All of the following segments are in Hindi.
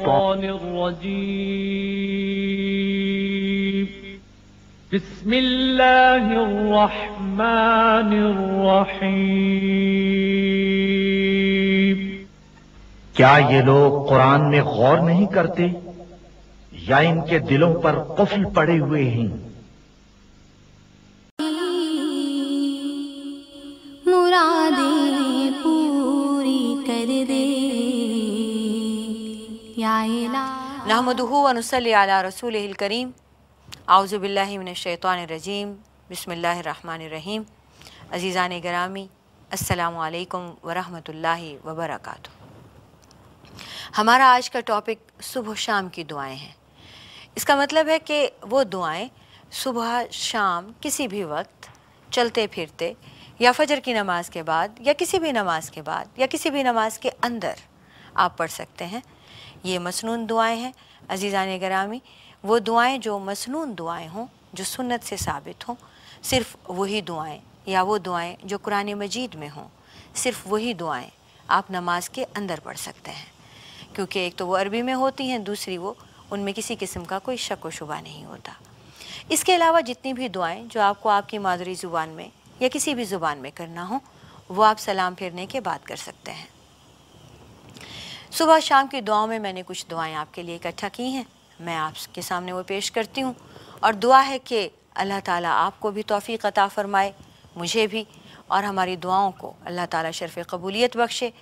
الشيطان الرجيم بسم الله الرحمن الرحيم क्या ये लोग कुरान में गौर नहीं करते या इनके दिलों पर कुफल पड़े हुए हैं नहमदूनसली रसूल करीम आउज़बिल्लिमिनशैतरजीम बसमीम अज़ीज़ान गरामी असलकम वरहमल वबरक हमारा आज का टॉपिक सुबह शाम की दुआएं हैं इसका मतलब है कि वो दुआएं सुबह शाम किसी भी वक्त चलते फिरते या फजर की नमाज़ के बाद या किसी भी नमाज के बाद या किसी भी नमाज के अंदर आप पढ़ सकते हैं ये मसनून दुआएं हैं अजीज़ान गरामी वो दुआएं जो मसनून दुआएं हों जो सुन्नत से साबित हों सिर्फ वही दुआएं या वो दुआएं जो कुरान मजीद में हों सिर्फ वही दुआएं आप नमाज के अंदर पढ़ सकते हैं क्योंकि एक तो वो अरबी में होती हैं दूसरी वो उनमें किसी किस्म का कोई शक व शुबा नहीं होता इसके अलावा जितनी भी दुआएं जो आपको आपकी मादरी ज़ुबान में या किसी भी ज़ुबान में करना हो वो आप सलाम फिरने के बाद कर सकते हैं सुबह शाम की दुआओं में मैंने कुछ दुआएं आपके लिए इकट्ठा की हैं मैं आपके सामने वो पेश करती हूँ और दुआ है कि अल्लाह ताला आपको भी तोफ़ी अता फ़रमाए मुझे भी और हमारी दुआओं को अल्लाह ताला शरफ़ कबूलियत बख्शे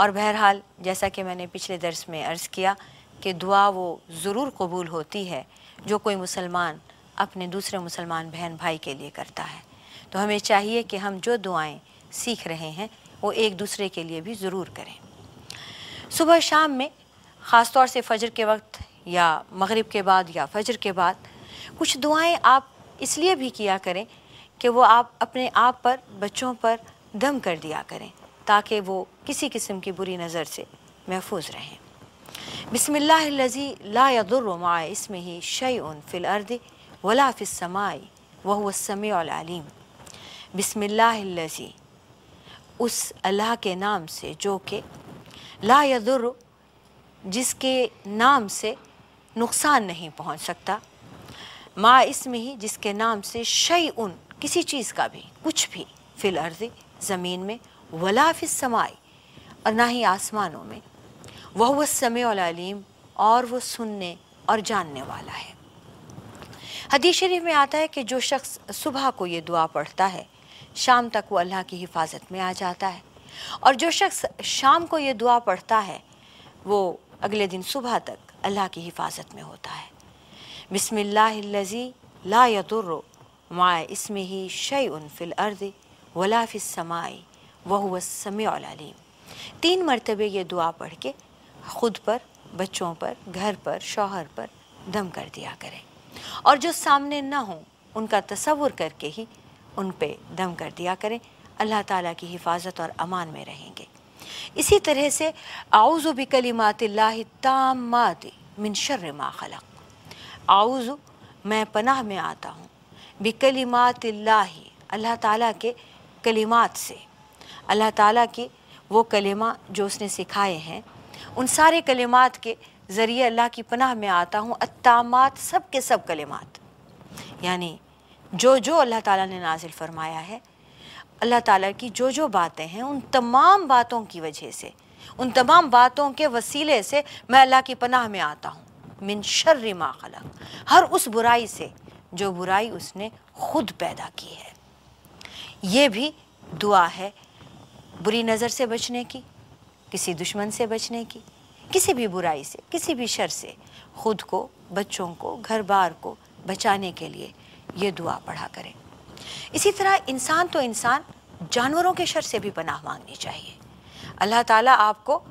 और बहरहाल जैसा कि मैंने पिछले दर्स में अर्ज़ किया कि दुआ वो ज़रूर कबूल होती है जो कोई मुसलमान अपने दूसरे मुसलमान बहन भाई के लिए करता है तो हमें चाहिए कि हम जो दुआएँ सीख रहे हैं वो एक दूसरे के लिए भी ज़रूर करें सुबह शाम में ख़ास तौर से फजर के वक्त या मगरिब के बाद या फजर के बाद कुछ दुआएं आप इसलिए भी किया करें कि वो आप अपने आप पर बच्चों पर दम कर दिया करें ताकि वो किसी किस्म की बुरी नज़र से महफूज रहें ला लादुर्मा इसमें ही शय फ़िल अर्द वलाफ़िसमाई वह समीम बिसमिल्लाजी उस अल्लाह के नाम से जो कि ला यदुर जिसके नाम से नुकसान नहीं पहुंच सकता माँ इसमें ही जिसके नाम से शई उन किसी चीज़ का भी कुछ भी फिल अर्जी ज़मीन में वलाफिस समाई और ना ही आसमानों में वह वह समय वालीम और वो सुनने और जानने वाला है हदीस शरीफ में आता है कि जो शख्स सुबह को ये दुआ पढ़ता है शाम तक वो अल्लाह की हिफाजत में आ जाता है और जो शख्स शाम को ये दुआ पढ़ता है वो अगले दिन सुबह तक अल्लाह की हिफाजत में होता है बिसमिल्लाजी ला यदुर्र माए इसमें ही शय फिल अर्द वलाफ वह समीम तीन मरतबे ये दुआ पढ़ के ख़ुद पर बच्चों पर घर पर शौहर पर दम कर दिया करें और जो सामने ना हों उनका तस्वुर करके ही उन पर दम कर दिया करें अल्लाह ताला की हिफाजत और अमान में रहेंगे इसी तरह से आउज़ु बिकलिमात तामात मिन शर मा खलक आउज़ु मैं पनाह में आता हूँ बिकलिमात अल्लाह ताला के कलिमात से अल्लाह ताला के वो कलिमा जो उसने सिखाए हैं उन सारे कलिमात के ज़रिए अल्लाह की पनाह में आता हूँ अत्तामात सब के सब कलिमात यानी जो जो अल्लाह ताला ने नाजिल फरमाया है अल्लाह ताला की जो जो बातें हैं उन तमाम बातों की वजह से उन तमाम बातों के वसीले से मैं अल्लाह की पनाह में आता हूँ मिन शर्र मा खलक हर उस बुराई से जो बुराई उसने खुद पैदा की है ये भी दुआ है बुरी नज़र से बचने की किसी दुश्मन से बचने की किसी भी बुराई से किसी भी शर से खुद को बच्चों को घर बार को बचाने के लिए ये दुआ पढ़ा करें इसी तरह इंसान तो इंसान जानवरों के शर से भी पनाह मांगनी चाहिए अल्लाह ताला आपको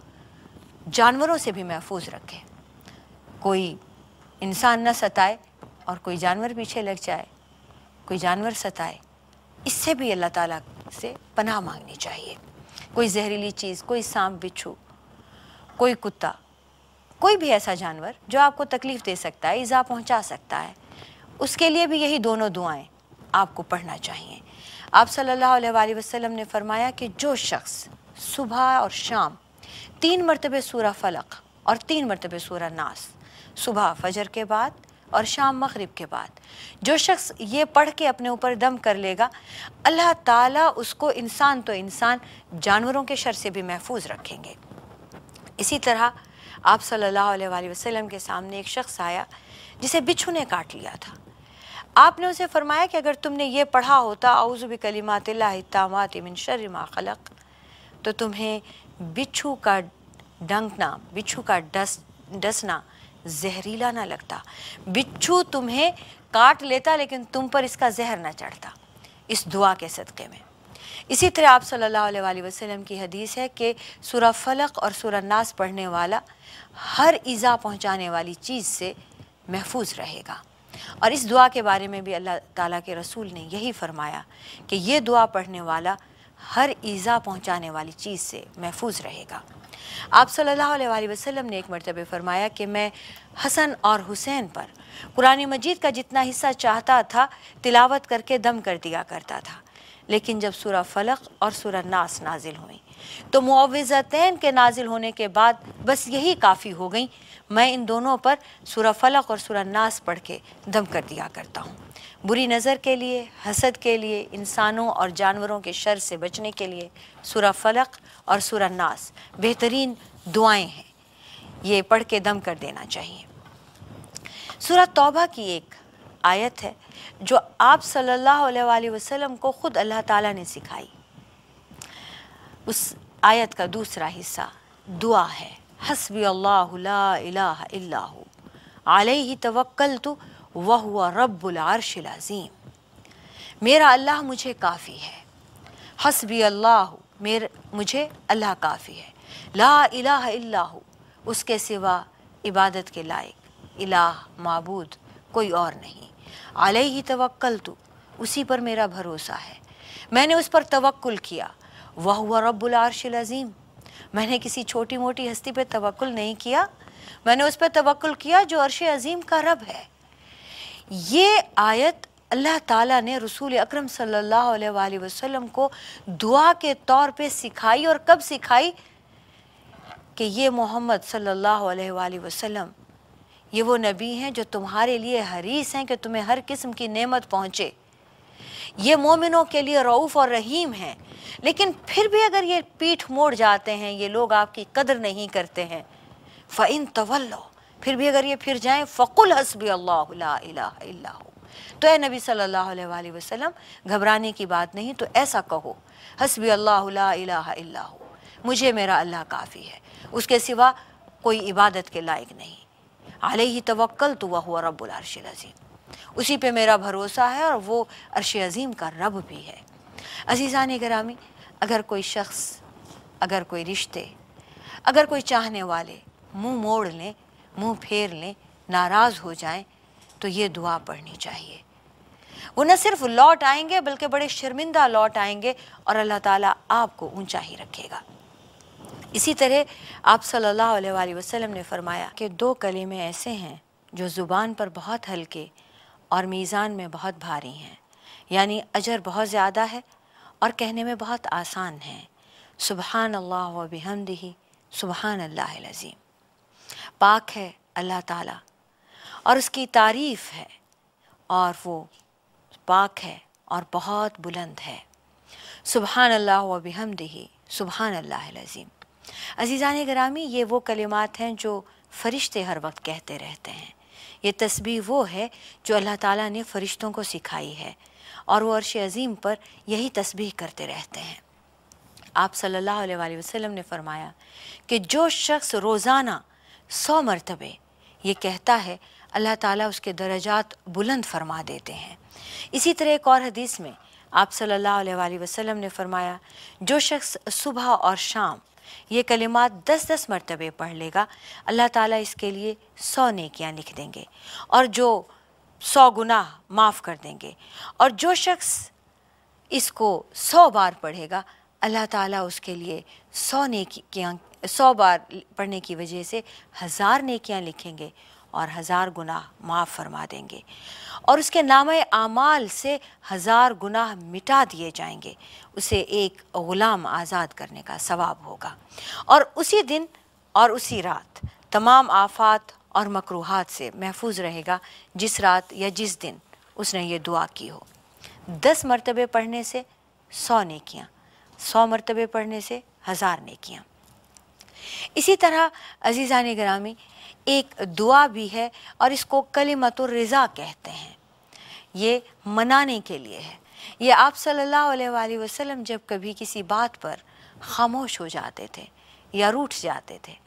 जानवरों से भी महफूज रखे कोई इंसान न सताए और कोई जानवर पीछे लग जाए कोई जानवर सताए इससे भी अल्लाह ताला से पनाह मांगनी चाहिए कोई जहरीली चीज़ कोई सांप बिच्छू कोई कुत्ता कोई भी ऐसा जानवर जो आपको तकलीफ़ दे सकता है इज़ा पहुंचा सकता है उसके लिए भी यही दोनों दुआएं आपको पढ़ना चाहिए आप सल्लल्लाहु अलैहि वसल्लम ने फरमाया कि जो शख्स सुबह और शाम तीन मरतबे सूरा फलक और तीन मरतबे सूरा नास सुबह फजर के बाद और शाम मगरिब के बाद जो शख्स ये पढ़ के अपने ऊपर दम कर लेगा अल्लाह ताला उसको इंसान तो इंसान जानवरों के शर से भी महफूज रखेंगे इसी तरह आप सल्लल्लाहु अलैहि वसल्लम के सामने एक शख्स आया जिसे बिच्छू ने काट लिया था आपने उसे फरमाया कि अगर तुमने ये पढ़ा होता आउज़ुबी कलीमातिल्लामात मिन शर्मा खलक तो तुम्हें बिच्छू का डंकना बिच्छू का डस डसना जहरीला ना लगता बिच्छू तुम्हें काट लेता लेकिन तुम पर इसका जहर ना चढ़ता इस दुआ के सदक़े में इसी तरह आप सल्लल्लाहु अलैहि वसल्लम की हदीस है कि सूरा फलक और सूरा नास पढ़ने वाला हर ईज़ा पहुँचाने वाली चीज़ से महफूज रहेगा और इस दुआ के बारे में भी अल्लाह ताला के रसूल ने यही फरमाया कि ये दुआ पढ़ने वाला हर ईज़ा पहुंचाने वाली चीज़ से महफूज रहेगा आप सल्लल्लाहु अलैहि वसल्लम ने एक मरतबे फरमाया कि मैं हसन और हुसैन पर कुरानी मजीद का जितना हिस्सा चाहता था तिलावत करके दम कर दिया करता था लेकिन जब सूरा फ़लक और सूरा नास नाजिल हुई तो मुआवज़तैन के नाजिल होने के बाद बस यही काफ़ी हो गई मैं इन दोनों पर सूरा फ़लक और सूरा नास पढ़ के दम कर दिया करता हूँ बुरी नज़र के लिए हसद के लिए इंसानों और जानवरों के शर से बचने के लिए सूरा फ़लक और सूरा नास बेहतरीन दुआएं हैं ये पढ़ के दम कर देना चाहिए सूरह तौबा की एक आयत है जो आप सल्लल्लाहु अलैहि वसल्लम को ख़ुद अल्लाह ताला ने सिखाई उस आयत का दूसरा हिस्सा दुआ है हसबी अल्लाह ही तवक्ल तो वह हुआ रबारशलाज़ीम मेरा अल्लाह मुझे काफ़ी है हसबी अल्लाह मेरे मुझे अल्लाह काफ़ी है ला इलाह इल्लाहु उसके सिवा इबादत के लायक इलाह मबूद कोई और नहीं अले ही तवक्ल तो उसी पर मेरा भरोसा है मैंने उस पर तवक्ल किया वह हुआ रब्बुल आरशिल अज़ीम मैंने किसी छोटी मोटी हस्ती पे तवक्ल नहीं किया मैंने उस पर तवक्ल किया जो अरश अज़ीम का रब है ये आयत अल्लाह ताला ने रसूल अकरम सल्लल्लाहु अलैहि वसल्लम को दुआ के तौर पे सिखाई और कब सिखाई कि ये मोहम्मद सल्लल्लाहु अलैहि वसल्लम ये वो नबी हैं जो तुम्हारे लिए हरीस हैं कि तुम्हें हर किस्म की नेमत पहुँचे ये मोमिनों के लिए रऊफ़ और रहीम हैं लेकिन फिर भी अगर ये पीठ मोड़ जाते हैं ये लोग आपकी कदर नहीं करते हैं फ़ैन तवल्लो फिर भी अगर ये फिर जाएं फ़कुल हसबी अल्लाह तो ए नबी सल्लल्लाहु अलैहि वसल्लम घबराने की बात नहीं तो ऐसा कहो हसबी अल्लाह मुझे मेरा अल्लाह काफ़ी है उसके सिवा कोई इबादत के लायक नहीं अल ही तवक्ल तो वह हुआ रब्बुल अरश अज़ीम उसी पे मेरा भरोसा है और वो अरश अज़ीम का रब भी है अजीज़ान ग्रामी अगर कोई शख्स अगर कोई रिश्ते अगर कोई चाहने वाले मुंह मोड़ लें मुंह फेर लें नाराज़ हो जाएं तो ये दुआ पढ़नी चाहिए वो न सिर्फ लौट आएंगे बल्कि बड़े शर्मिंदा लौट आएंगे और अल्लाह ताला आपको ऊंचा ही रखेगा इसी तरह आप सल्लल्लाहु अलैहि वसल्लम ने फरमाया कि दो कलीमे ऐसे हैं जो ज़ुबान पर बहुत हल्के और मीज़ान में बहुत भारी हैं यानी अजर बहुत ज़्यादा है और कहने में बहुत आसान है सुबहान अल्लाह वबहमदही सुबहान अल्लाज़ीम पाक है अल्लाह ताला और उसकी तारीफ़ है और वो पाक है और बहुत बुलंद है सुबहान अल्लाह वबहमदही सुबहान अल्लाज़ीम अजीज़ान ग्रामी ये वो कलिमात हैं जो फरिश्ते हर वक्त कहते रहते हैं ये तस्बी वो है जो अल्लाह ताला ने फरिश्तों को सिखाई है और वो अरश अजीम पर यही तस्बी करते रहते हैं आप सल्लल्लाहु अलैहि वसल्लम ने फरमाया कि जो शख्स रोज़ाना सौ मरतबे ये कहता है अल्लाह ताला उसके दर्जात बुलंद फरमा देते हैं इसी तरह एक और हदीस में आप सल्लल्लाहु अलैहि वसल्लम ने फरमाया जो शख्स सुबह और शाम ये कलिमात दस दस मरतबे पढ़ लेगा अल्लाह ताला इसके लिए सौ नेकियां लिख देंगे और जो सौ गुना माफ़ कर देंगे और जो शख्स इसको सौ बार पढ़ेगा अल्लाह ताला उसके लिए सौ नेकियां सौ बार पढ़ने की वजह से हज़ार नेकियां लिखेंगे और हज़ार गुनाह माफ़ फरमा देंगे और उसके नाम आमाल से हज़ार गुनाह मिटा दिए जाएंगे उसे एक ग़ुलाम आज़ाद करने का सवाब होगा और उसी दिन और उसी रात तमाम आफात और मकरूहत से महफूज रहेगा जिस रात या जिस दिन उसने ये दुआ की हो दस मरतबे पढ़ने से सौ नेकियाँ सौ मरतबे पढ़ने से हज़ार नेकियाँ इसी तरह अजीज़ा ने ग्रामी एक दुआ भी है और इसको कलिमत रज़ा कहते हैं ये मनाने के लिए है ये आप सल्लल्लाहु अलैहि वसल्लम जब कभी किसी बात पर खामोश हो जाते थे या रूठ जाते थे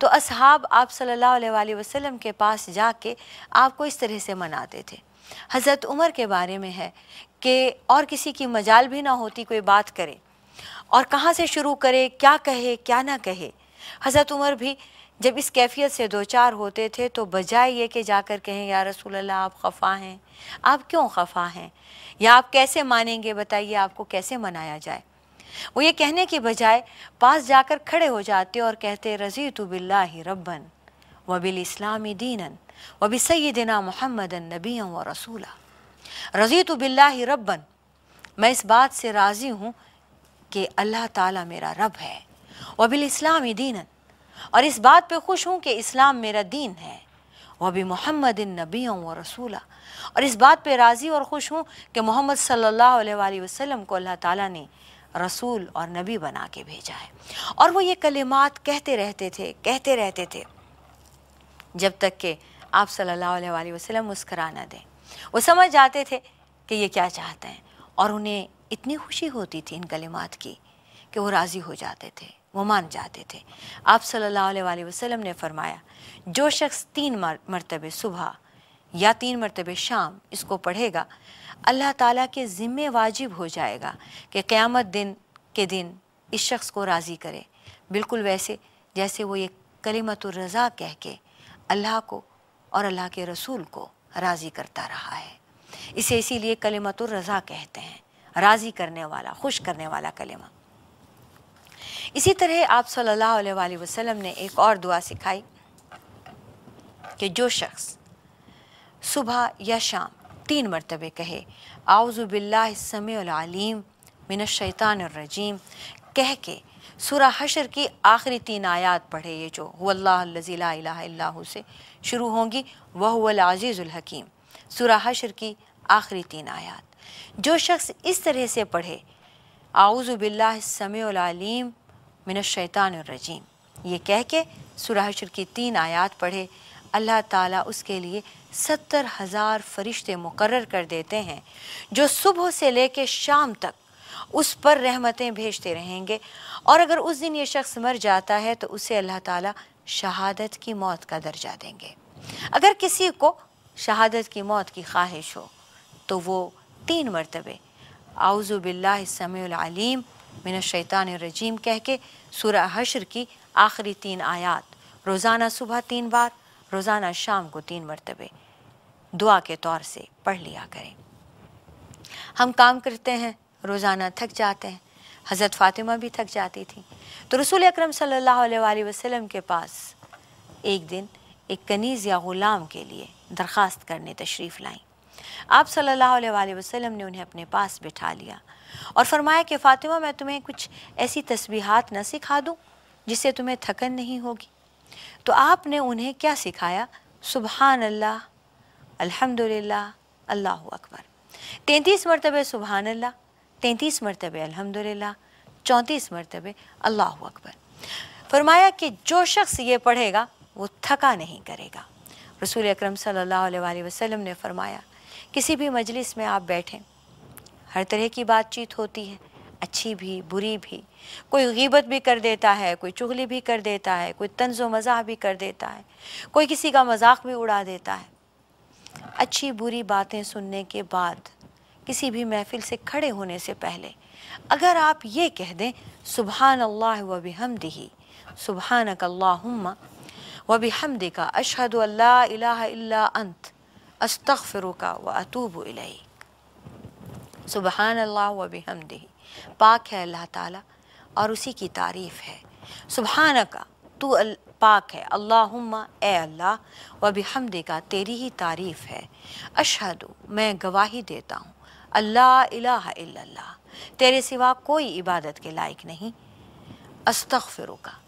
तो असहाब आप सल्लल्लाहु अलैहि वसल्लम के पास जाके आपको इस तरह से मनाते थे हज़रत उमर के बारे में है कि और किसी की मजाल भी ना होती कोई बात करे और कहाँ से शुरू करे क्या कहे क्या ना कहे हज़रत उमर भी जब इस कैफियत से दो चार होते थे तो बजाय ये कि जाकर कहें या रसूल अल्लाह आप खफा हैं आप क्यों खफा हैं या आप कैसे मानेंगे बताइए आपको कैसे मनाया जाए वो ये कहने के बजाय पास जाकर खड़े हो जाते और कहते रजी तो बिल्ला रबन वबिल इस्लामी दीनन वबी सदना मोहम्मद नबी व रसूला रजी तो बिल्ला रबन मैं इस बात से राज़ी हूँ कि अल्लाह ताला मेरा रब है वबिल इस्लामी दीनन और इस बात पे खुश हूँ कि इस्लाम मेरा दीन है वह भी मोहम्मद नबी व रसूला और इस बात पे राज़ी और खुश हूँ कि मोहम्मद सल्लल्लाहु अलैहि वसल्लम को अल्लाह ताला ने रसूल और नबी बना के भेजा है और वो ये कलिमात कहते रहते थे कहते रहते थे जब तक कि आप सल्लल्लाहु अलैहि वसल्लम मुस्करा ना दें वो समझ जाते थे कि ये क्या चाहते हैं और उन्हें इतनी खुशी होती थी इन कलिमात की कि वो राज़ी हो जाते थे वो मान जाते थे आप सल्लल्लाहु अलैहि वसल्लम ने फरमाया जो शख्स तीन मरतबे सुबह या तीन मरतबे शाम इसको पढ़ेगा अल्लाह ताला के ज़िम्मे वाजिब हो जाएगा कि क़्यामत दिन के दिन इस शख्स को राज़ी करे बिल्कुल वैसे जैसे वो ये कलीमत रज़ा कह के अल्लाह को और अल्लाह के रसूल को राज़ी करता रहा है इसे इसीलिए कलीमत रज़ा कहते हैं राज़ी करने वाला खुश करने वाला कलिमा इसी तरह आप सल्लल्लाहु अलैहि वसल्लम ने एक और दुआ सिखाई कि जो शख्स सुबह या शाम तीन मरतबे कहे आउज़ुबिल्लासमीम मिनशैतानरजीम कह के सुरा हशर की आखिरी तीन आयात पढ़े ये जो हुल्ला से शुरू होंगी वहुअलाज़ीज़ुल्हकीम सुरा हशर की आखिरी तीन आयात जो शख्स इस तरह से पढ़े आउज़ुबिल्लासमीम मिनशैतानरजीम ये कह के सुराहशर की तीन आयात पढ़े अल्लाह ताला उसके लिए सत्तर हज़ार फरिश्ते मुकर कर देते हैं जो सुबह से ले कर शाम तक उस पर रहमतें भेजते रहेंगे और अगर उस दिन ये शख्स मर जाता है तो उसे अल्लाह ताला शहादत की मौत का दर्जा देंगे अगर किसी को शहादत की मौत की ख्वाहिश हो तो वो तीन मरतबे आउज़ुबिल्लासमीम मिन शैतान रजीम कह के सूर्य हशर की आखिरी तीन आयात रोज़ाना सुबह तीन बार रोज़ाना शाम को तीन मरतबे दुआ के तौर से पढ़ लिया करें हम काम करते हैं रोज़ाना थक जाते हैं हज़रत फ़ातिमा भी थक जाती थी तो रसूल अक्रम सल्लल्लाहु वसल्लम के पास एक दिन एक कनीज़ या ग़ुलाम के लिए दरख्वास्त करने तशरीफ़ लाएं आप सल्लल्लाहु अलैहि वसल्लम ने उन्हें अपने पास बिठा लिया और फरमाया कि फ़ातिमा मैं तुम्हें कुछ ऐसी तस्बीहात न सिखा दूँ जिससे तुम्हें थकन नहीं होगी तो आपने उन्हें क्या सिखाया सुबहान अल्लाह अल्हम्दुलिल्लाह अल्लाह अकबर तैंतीस मरतब सुबहान अल्लाह तैंतीस मरतब अल्हम्दुलिल्लाह चौंतीस मरतब अल्लाह अकबर फरमाया कि जो शख्स ये पढ़ेगा वो थका नहीं करेगा रसूल अकरम सल्लल्लाहु अलैहि वसल्लम ने फरमाया किसी भी मजलिस में आप बैठें हर तरह की बातचीत होती है अच्छी भी बुरी भी कोई गीबत भी कर देता है कोई चुगली भी कर देता है कोई तंज व मजाक भी कर देता है कोई किसी का मजाक भी उड़ा देता है अच्छी बुरी बातें सुनने के बाद किसी भी महफिल से खड़े होने से पहले अगर आप ये कह दें सुबहान अल्लाह व बिहमदिही सुबहानक अल्लाहुम्मा व बिहमदिका अशहदु अल्ला इलाहा इल्ला अंत अस्तफ़रुका व अतूब इलैक सुबहान अल्लाह व बेहमदही पाक है अल्लाह ताला और उसी की तारीफ़ है सुबहान का तू पाक है अल्लाहुम्मा ए अल्लाह व बिहमदी का तेरी ही तारीफ़ है अशहद मैं गवाही देता हूँ अल्लाह इलाह तेरे सिवा कोई इबादत के लायक नहीं अस्तफ़िर का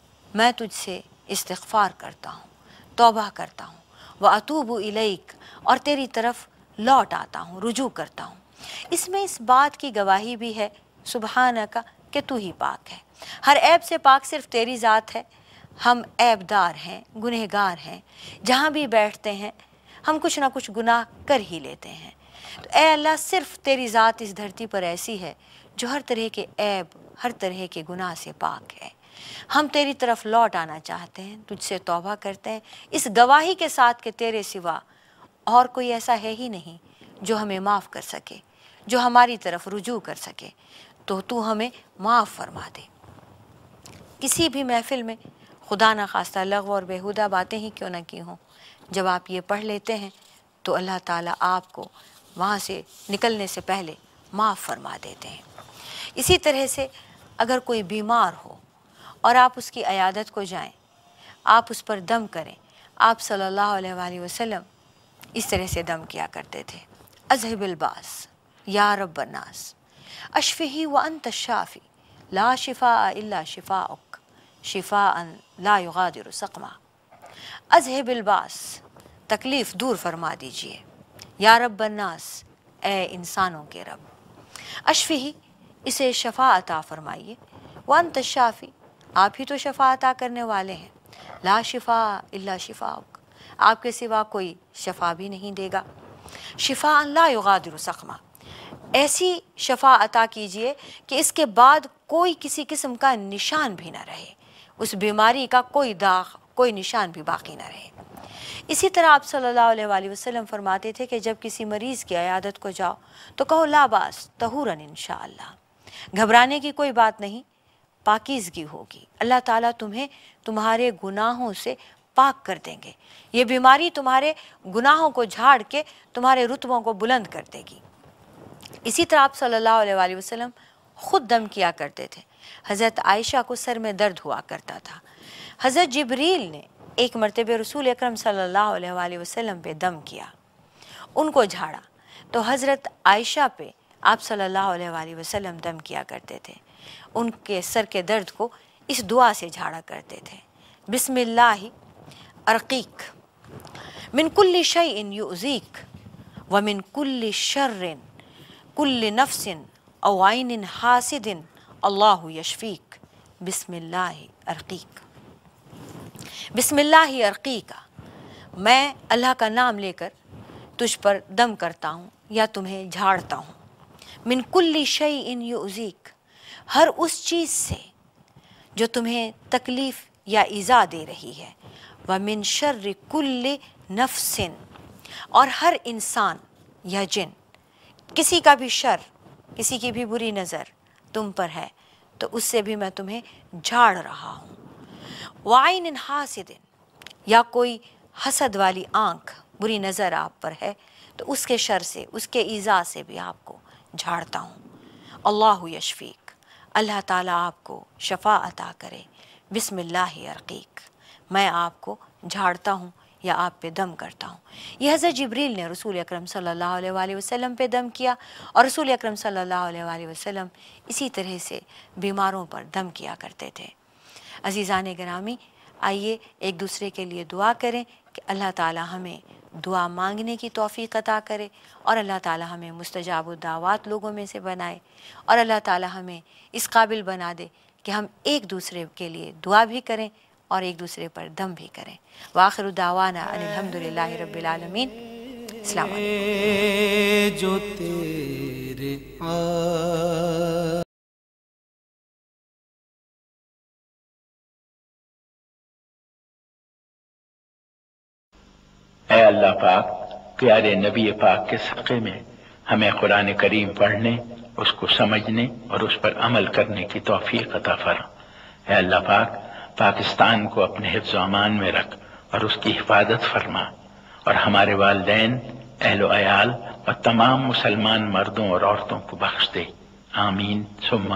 मैं तुझसे इस्तफ़ार करता हूँ तोबा करता हूँ व अतूब इलेक और तेरी तरफ लौट आता हूँ रुजू करता हूँ इसमें इस बात की गवाही भी है सुबहाना का कि तू ही पाक है हर ऐब से पाक सिर्फ तेरी ज़ात है हम ऐबदार हैं गुनहगार हैं जहाँ भी बैठते हैं हम कुछ ना कुछ गुनाह कर ही लेते हैं तो ए अल्लाह सिर्फ तेरी ज़ात इस धरती पर ऐसी है जो हर तरह के ऐब हर तरह के गुनाह से पाक है हम तेरी तरफ लौट आना चाहते हैं तुझसे तौबा करते हैं इस गवाही के साथ के तेरे सिवा और कोई ऐसा है ही नहीं जो हमें माफ़ कर सके जो हमारी तरफ रुजू कर सके तो तू हमें माफ़ फरमा दे किसी भी महफिल में खुदा न खास्ता लग और बेहुदा बातें ही क्यों ना की हों जब आप ये पढ़ लेते हैं तो अल्लाह ताला आपको वहाँ से निकलने से पहले माफ़ फरमा देते हैं इसी तरह से अगर कोई बीमार हो और आप उसकी अयादत को जाएं आप उस पर दम करें आप सल्लल्लाहु अलैहि वसल्लम इस तरह से दम किया करते थे अजहबिलबास या रबनास अशफ़ी व अन तशाफ़ी ला शिफ़ा अला शिफ़ा उक शिफ़ा अन लागादिर सकमा अजहबिलबास तकलीफ़ दूर फरमा दीजिए या रबनास ए इंसानों के रब अशफ़ी इसे शफा अता फ़रमाइए वन तशाफ़ी आप ही तो शफा अता करने वाले हैं ला शिफा इल्ला शिफाक आपके सिवा कोई शफा भी नहीं देगा शिफा अल्लाह ऐसी शफा अता कीजिए कि इसके बाद कोई किसी किस्म का निशान भी ना रहे उस बीमारी का कोई दाग कोई निशान भी बाकी ना रहे इसी तरह आप सल्लल्लाहु अलैहि वसल्लम फरमाते थे कि जब किसी मरीज़ की अयादत को जाओ तो कहो लाबास तहूरन इन घबराने की कोई बात नहीं पाकिजगी होगी अल्लाह ताला तुम्हें तुम्हारे गुनाहों से पाक कर देंगे ये बीमारी तुम्हारे गुनाहों को झाड़ के तुम्हारे रुतबों को बुलंद कर देगी इसी तरह आप सल्लल्लाहु अलैहि वसल्लम ख़ुद दम किया करते थे हज़रत आयशा को सर में दर्द हुआ करता था हज़रत जबरील ने एक मरतब रसूल अक्रम सल्लल्लाहु अलैहि दम किया उनको झाड़ा तो हज़रत आयशा पे आप सल्लल्लाहु अलैहि वसल्लम दम किया करते थे उनके सर के दर्द को इस दुआ से झाड़ा करते थे बिसमिल्लाह अरकीक मिन कुल्ली शय इन युजीक व मिन कुल्ल शर्रिन कुल्ल नफ्सिन अवाइन हासिदिन अल्लाह यशफीक बिसमिल्लाह अरकीक बिसमिल्लाह अरकीका मैं अल्लाह का नाम लेकर तुझ पर दम करता हूँ या तुम्हें झाड़ता हूँ मिन कुल्ली शय इन युजीक हर उस चीज़ से जो तुम्हें तकलीफ़ या ईज़ा दे रही है व मिन शर्र कुल्ल नफसिन और हर इंसान या जिन किसी का भी शर किसी की भी बुरी नज़र तुम पर है तो उससे भी मैं तुम्हें झाड़ रहा हूँ वाइन इन हासिदिन या कोई हसद वाली आंख बुरी नज़र आप पर है तो उसके शर से उसके ईज़ा से भी आपको झाड़ता हूँ अल्लाह यशफ़ी अल्लाह ताला आपको शफा अता करे बिसमिल्लाह मैं आपको झाड़ता हूँ या आप पे दम करता हूँ यह हज़रत जबरील ने रसूल अक्रम सम वसल्लम पे दम किया और रसूल अक्रम सम वसल्लम इसी तरह से बीमारों पर दम किया करते थे अजीज़ा ग्रामी आइए एक दूसरे के लिए दुआ करें कि अल्लाह ताला हमें दुआ मांगने की तोफ़ी अता करे और अल्लाह ताला हमें मुस्तजाब दावत लोगों में से बनाए और अल्लाह ताला हमें इस काबिल बना दे कि हम एक दूसरे के लिए दुआ भी करें और एक दूसरे पर दम भी करें वाखिर दावाना अलहमदिल्ला रबालमीन जो तेरे है अल्लाह पाक प्यारे नबी पाक के सदक़े में हमें कुरान करीम पढ़ने उसको समझने और उस पर अमल करने की तोफ़ी अता फरा है अल्लाह पाक पाकिस्तान को अपने हिफ्ज अमान में रख और उसकी हिफाजत फरमा और हमारे वालदेन अहलोयाल और तमाम मुसलमान मर्दों और औरतों को बख्श दे आमीन सुम्मा